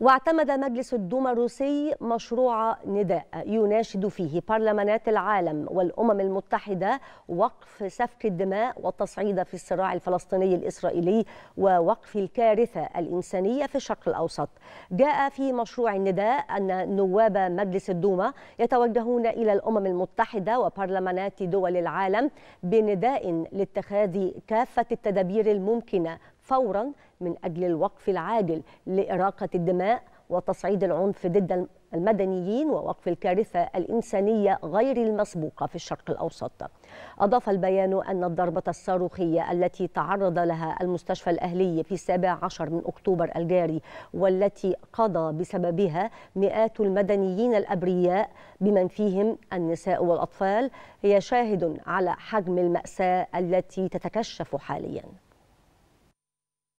واعتمد مجلس الدوما الروسي مشروع نداء يناشد فيه برلمانات العالم والأمم المتحدة وقف سفك الدماء والتصعيد في الصراع الفلسطيني الإسرائيلي ووقف الكارثة الإنسانية في الشرق الأوسط جاء في مشروع النداء أن نواب مجلس الدوما يتوجهون إلى الأمم المتحدة وبرلمانات دول العالم بنداء لاتخاذ كافة التدابير الممكنة فورا من أجل الوقف العاجل لإراقة الدماء وتصعيد العنف ضد المدنيين ووقف الكارثة الإنسانية غير المسبوقة في الشرق الأوسط أضاف البيان أن الضربة الصاروخية التي تعرض لها المستشفى الأهلي في 17 من أكتوبر الجاري والتي قضى بسببها مئات المدنيين الأبرياء بمن فيهم النساء والأطفال هي شاهد على حجم المأساة التي تتكشف حالياً